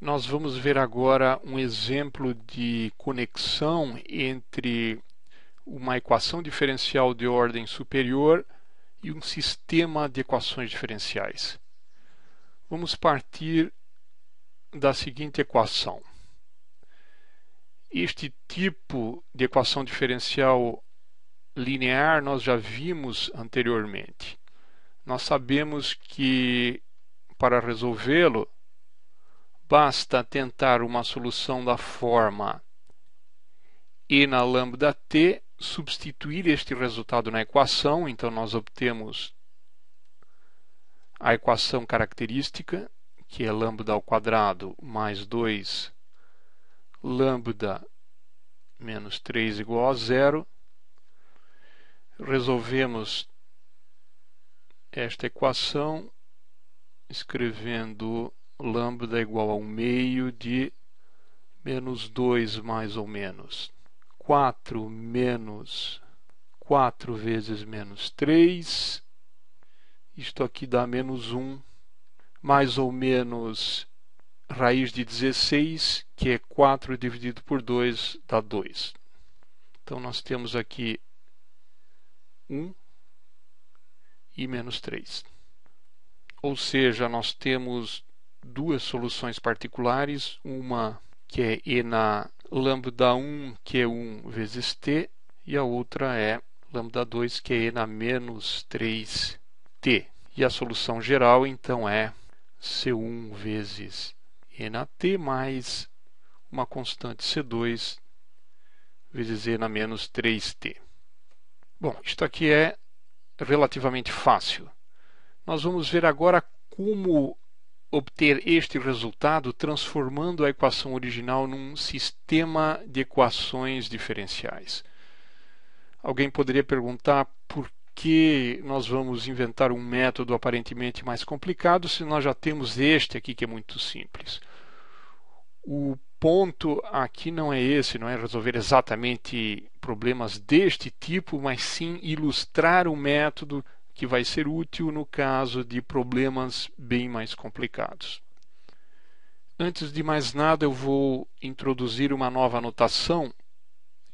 Nós vamos ver agora um exemplo de conexão entre uma equação diferencial de ordem superior e um sistema de equações diferenciais. Vamos partir da seguinte equação. Este tipo de equação diferencial linear nós já vimos anteriormente. Nós sabemos que para resolvê-lo Basta tentar uma solução da forma e na lambda t substituir este resultado na equação, então nós obtemos a equação característica, que é lambda ao quadrado mais 2 lambda menos 3 igual a zero. Resolvemos esta equação escrevendo lambda é igual a 1 meio de menos 2 mais ou menos. 4 menos 4 vezes menos 3, isto aqui dá menos 1, mais ou menos raiz de 16, que é 4 dividido por 2, dá 2. Então, nós temos aqui 1 e menos 3. Ou seja, nós temos duas soluções particulares, uma que é E na lambda 1, que é 1 vezes t, e a outra é lambda 2, que é E na menos 3t. E a solução geral, então, é C1 vezes E na t mais uma constante C2 vezes E na menos 3t. Bom, isto aqui é relativamente fácil. Nós vamos ver agora como obter este resultado transformando a equação original num sistema de equações diferenciais. Alguém poderia perguntar por que nós vamos inventar um método aparentemente mais complicado se nós já temos este aqui que é muito simples. O ponto aqui não é esse, não é resolver exatamente problemas deste tipo, mas sim ilustrar o método que vai ser útil no caso de problemas bem mais complicados. Antes de mais nada, eu vou introduzir uma nova notação.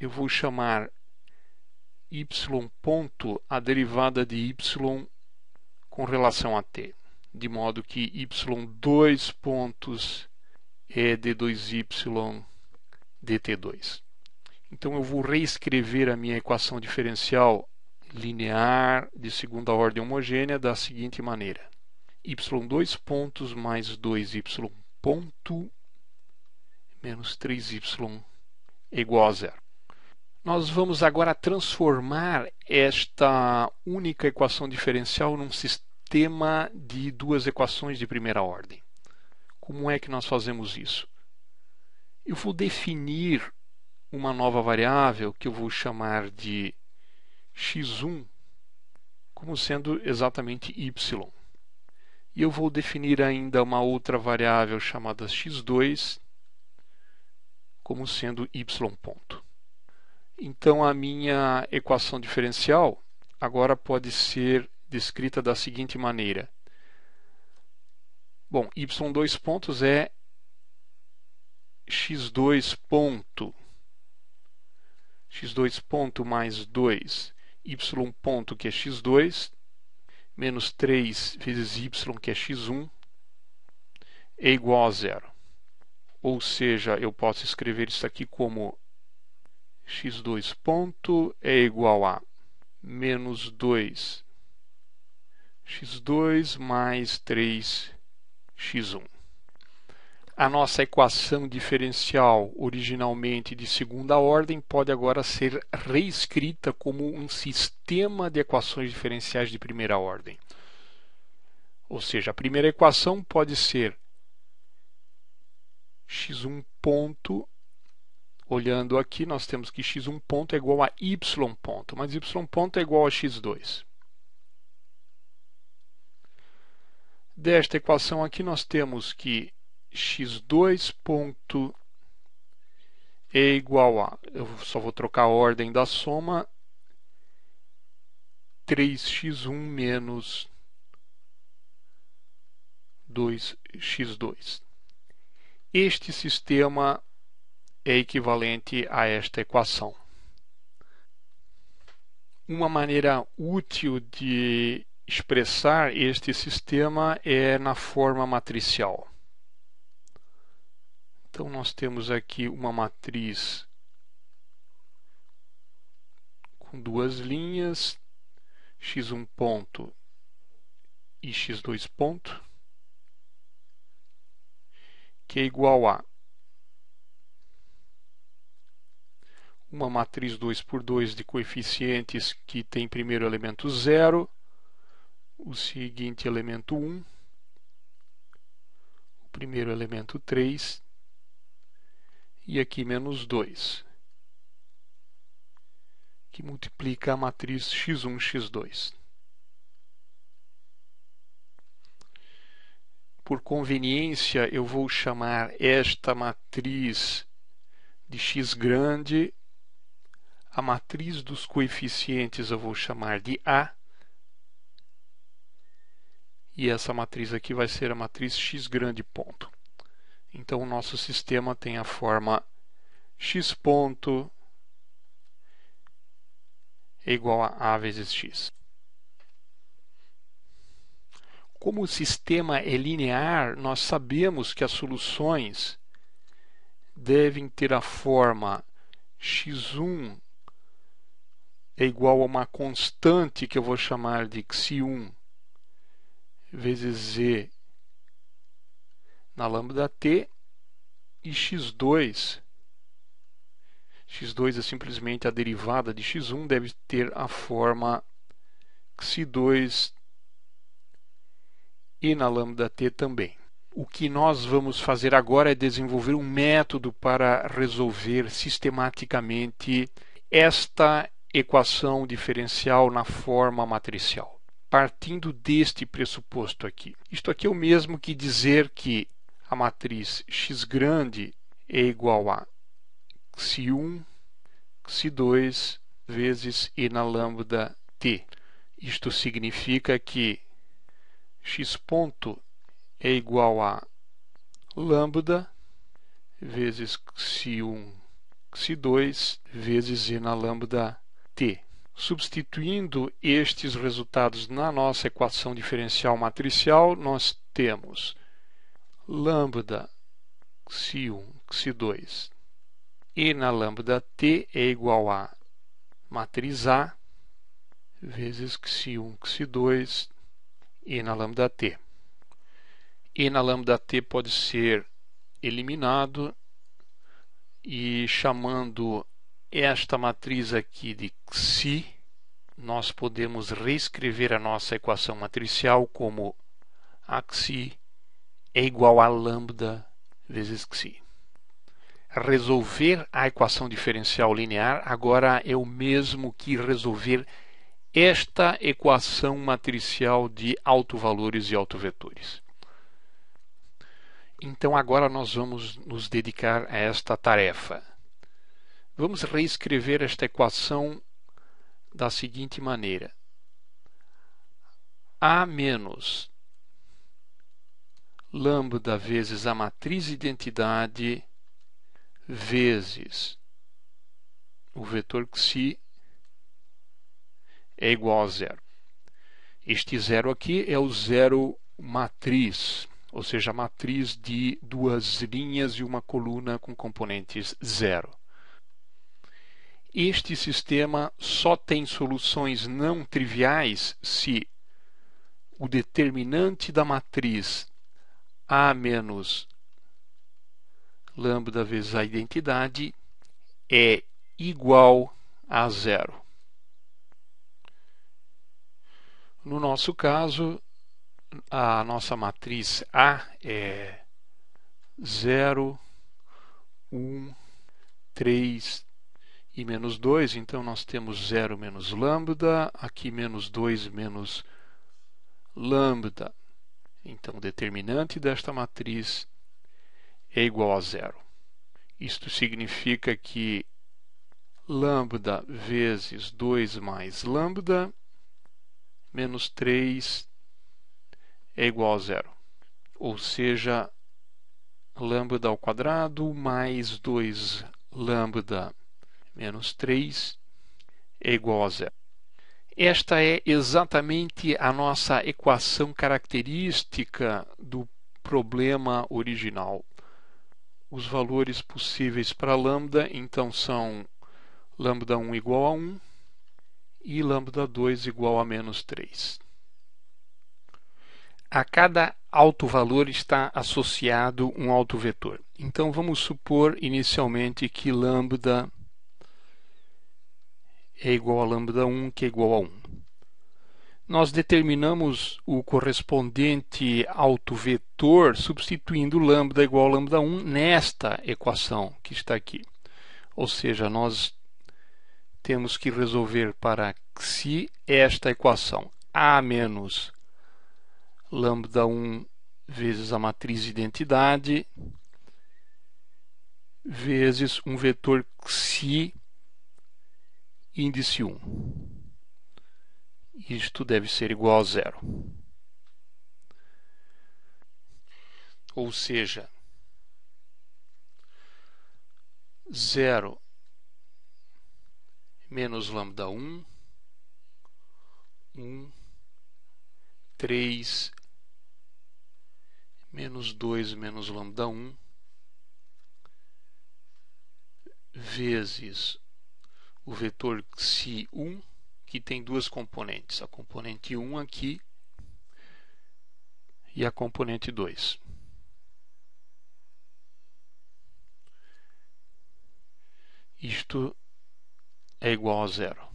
Eu vou chamar y ponto a derivada de y com relação a t, de modo que y dois pontos é d2y dt2. Então eu vou reescrever a minha equação diferencial linear de segunda ordem homogênea da seguinte maneira: y2 pontos mais 2y ponto menos 3y igual a zero. Nós vamos agora transformar esta única equação diferencial num sistema de duas equações de primeira ordem. Como é que nós fazemos isso? Eu vou definir uma nova variável que eu vou chamar de x1 como sendo exatamente y. E eu vou definir ainda uma outra variável chamada x2 como sendo y ponto. Então a minha equação diferencial agora pode ser descrita da seguinte maneira. Bom, y 2 pontos é x2 ponto x2 ponto mais 2 y ponto, que é x2, menos 3 vezes y, que é x1, é igual a zero. Ou seja, eu posso escrever isso aqui como x2 ponto é igual a menos 2 x2 mais 3 x1. A nossa equação diferencial, originalmente de segunda ordem, pode agora ser reescrita como um sistema de equações diferenciais de primeira ordem. Ou seja, a primeira equação pode ser x1 ponto. Olhando aqui, nós temos que x1 ponto é igual a y ponto, mas y ponto é igual a x2. Desta equação aqui, nós temos que x2 ponto e igual a, eu só vou trocar a ordem da soma, 3x1 menos 2x2. Este sistema é equivalente a esta equação. Uma maneira útil de expressar este sistema é na forma matricial. Então nós temos aqui uma matriz com duas linhas, x1 ponto e x2 ponto, que é igual a uma matriz 2 por 2 de coeficientes que tem primeiro elemento 0, o seguinte elemento 1, um, o primeiro elemento 3 e aqui menos 2, que multiplica a matriz x1, x2. Por conveniência, eu vou chamar esta matriz de x grande, a matriz dos coeficientes eu vou chamar de A, e essa matriz aqui vai ser a matriz x grande ponto. Então o nosso sistema tem a forma x ponto é igual a a vezes x. Como o sistema é linear, nós sabemos que as soluções devem ter a forma x1 é igual a uma constante que eu vou chamar de x1 vezes z na lambda t e x2. x2 é simplesmente a derivada de x1, deve ter a forma x2 e na lambda t também. O que nós vamos fazer agora é desenvolver um método para resolver sistematicamente esta equação diferencial na forma matricial, partindo deste pressuposto aqui. Isto aqui é o mesmo que dizer que a matriz x grande é igual a x 1 x 2 vezes e na lambda t. Isto significa que x ponto é igual a lambda vezes x 1 x 2 vezes e na lambda t. Substituindo estes resultados na nossa equação diferencial matricial, nós temos lambda xi1, xi2 e na lambda t é igual a matriz A vezes xi1, xi2 e na lambda t. E na lambda t pode ser eliminado e chamando esta matriz aqui de xi, nós podemos reescrever a nossa equação matricial como a axi é igual a λ vezes xi. Resolver a equação diferencial linear agora é o mesmo que resolver esta equação matricial de autovalores e autovetores. Então agora nós vamos nos dedicar a esta tarefa. Vamos reescrever esta equação da seguinte maneira: a menos lambda vezes a matriz identidade vezes o vetor xi é igual a zero. Este zero aqui é o zero matriz, ou seja, a matriz de duas linhas e uma coluna com componentes zero. Este sistema só tem soluções não triviais se o determinante da matriz a menos lambda vezes a identidade é igual a zero. No nosso caso, a nossa matriz A é 0, 1, 3 e menos 2. Então, nós temos 0 menos lambda, aqui menos 2 menos lambda. Então, o determinante desta matriz é igual a zero. Isto significa que lambda vezes 2 mais lambda menos 3 é igual a zero. Ou seja, lambda ao quadrado mais 2 lambda menos 3 é igual a zero. Esta é exatamente a nossa equação característica do problema original. Os valores possíveis para lambda então são lambda 1 igual a 1 e lambda 2 igual a menos 3. A cada alto valor está associado um alto vetor. Então vamos supor inicialmente que lambda é igual a lambda 1, que é igual a 1. Nós determinamos o correspondente autovetor substituindo lambda igual a lambda 1 nesta equação que está aqui. Ou seja, nós temos que resolver para si esta equação a menos lambda 1 vezes a matriz identidade vezes um vetor xi índice 1. Isto deve ser igual a zero. Ou seja, zero menos lambda 1, 1, 3, menos 2 menos lambda 1, vezes o vetor xi1, que tem duas componentes, a componente 1 aqui e a componente 2. Isto é igual a zero.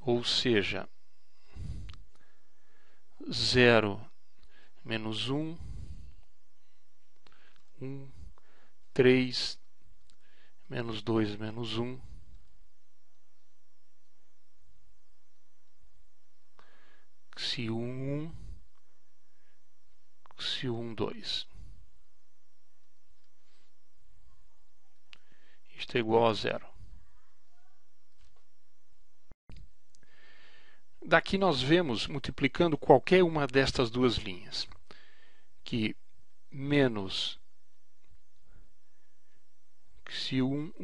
Ou seja, zero menos um 1, 3, menos 2, menos 1. Se 1, 1, se 1, 2. Isto é igual a zero. Daqui nós vemos, multiplicando qualquer uma destas duas linhas, que menos Si um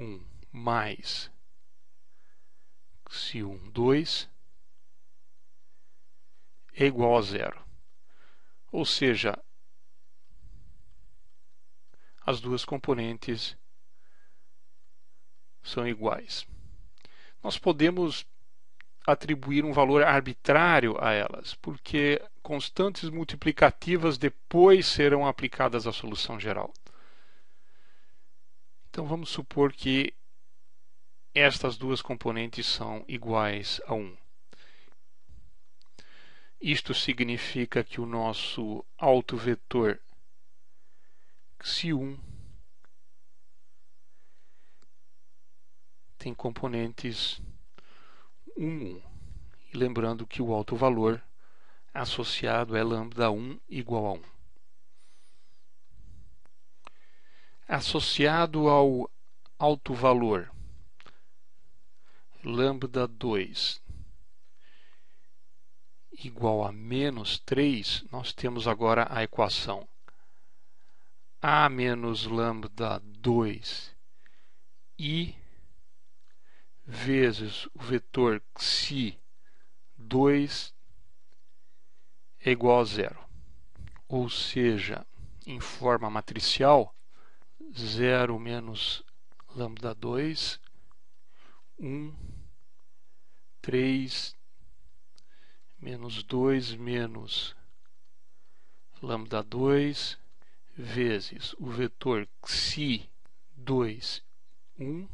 mais Si um é igual a zero. Ou seja, as duas componentes são iguais. Nós podemos atribuir um valor arbitrário a elas, porque constantes multiplicativas depois serão aplicadas à solução geral. Então vamos supor que estas duas componentes são iguais a 1. Isto significa que o nosso autovetor xi1 tem componentes 1, 1. E lembrando que o autovalor associado é λ 1 igual a 1. associado ao alto valor. Lambda 2 igual a menos 3, nós temos agora a equação a menos lambda 2 i vezes o vetor xi 2 é igual a zero. Ou seja, em forma matricial, zero menos lambda dois um três menos dois menos lambda dois vezes o vetor xi dois um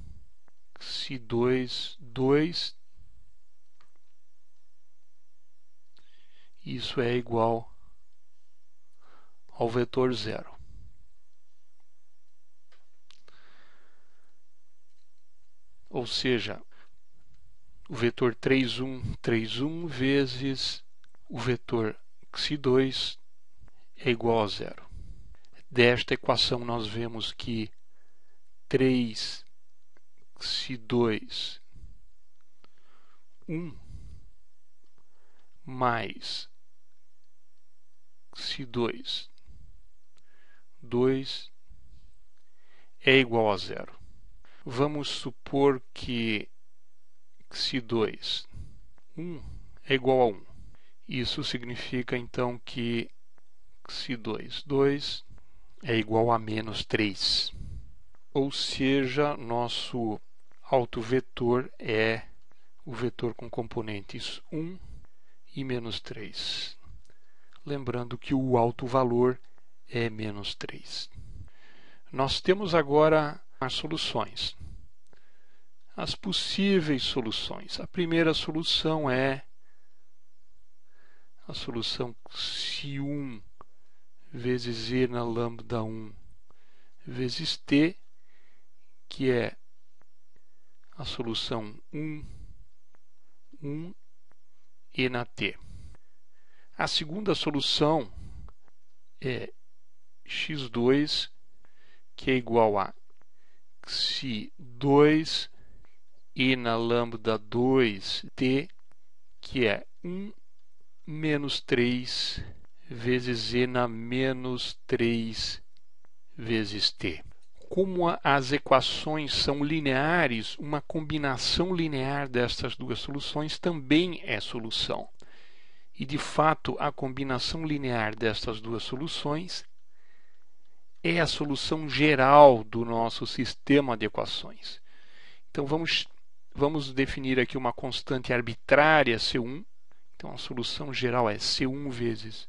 xi dois dois isso é igual ao vetor zero ou seja, o vetor três um vezes o vetor x2 é igual a zero. Desta equação nós vemos que 3 x2 1 mais x2 2 é igual a zero. Vamos supor que, se 2, 1 é igual a 1. Isso significa, então, que se 2, 2 é igual a menos 3. Ou seja, nosso autovetor é o vetor com componentes 1 e menos 3. Lembrando que o alto valor é menos 3. Nós temos agora soluções. As possíveis soluções. A primeira solução é a solução si 1 vezes I na lambda 1 vezes T, que é a solução 1, 1 e na T. A segunda solução é x2 que é igual a táxi 2 e na lambda 2t, que é 1 menos 3 vezes e na menos 3 vezes t. Como as equações são lineares, uma combinação linear destas duas soluções também é solução. E de fato, a combinação linear destas duas soluções é a solução geral do nosso sistema de equações. Então vamos, vamos definir aqui uma constante arbitrária C1. Então a solução geral é C1 vezes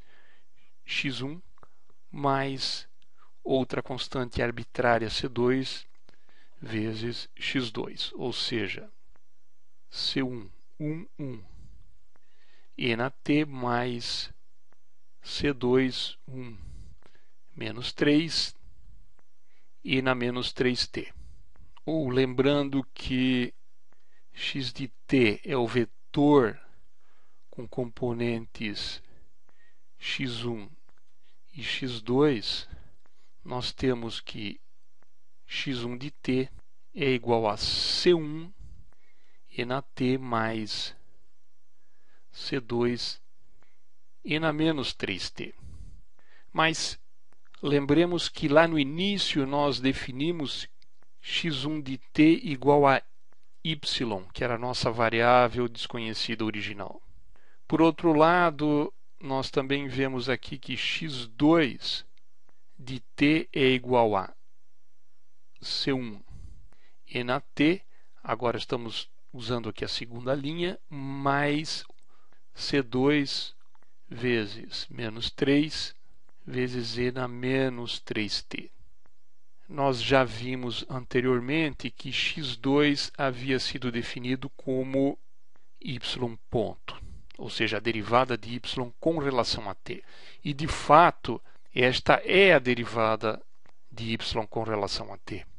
x1 mais outra constante arbitrária C2 vezes x2, ou seja, C1, 1, 1, E na T mais C2, 1 menos 3 e na menos 3t. Ou lembrando que x de t é o vetor com componentes x1 e x2, nós temos que x1 de t é igual a c1 e na t mais c2 e na menos 3t. Mas Lembremos que lá no início nós definimos x1 de t igual a y, que era a nossa variável desconhecida original. Por outro lado, nós também vemos aqui que x2 de t é igual a c1 e na t, agora estamos usando aqui a segunda linha, mais c2 vezes menos 3 vezes z na menos 3t. Nós já vimos anteriormente que x2 havia sido definido como y ponto, ou seja, a derivada de y com relação a t. E, de fato, esta é a derivada de y com relação a t.